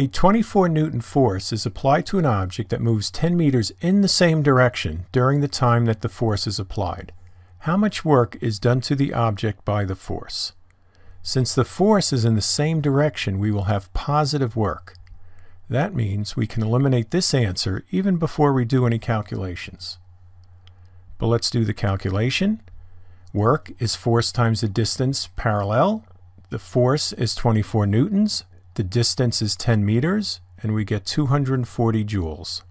A 24 newton force is applied to an object that moves 10 meters in the same direction during the time that the force is applied. How much work is done to the object by the force? Since the force is in the same direction, we will have positive work. That means we can eliminate this answer even before we do any calculations. But let's do the calculation. Work is force times the distance parallel. The force is 24 newtons. The distance is 10 meters, and we get 240 joules.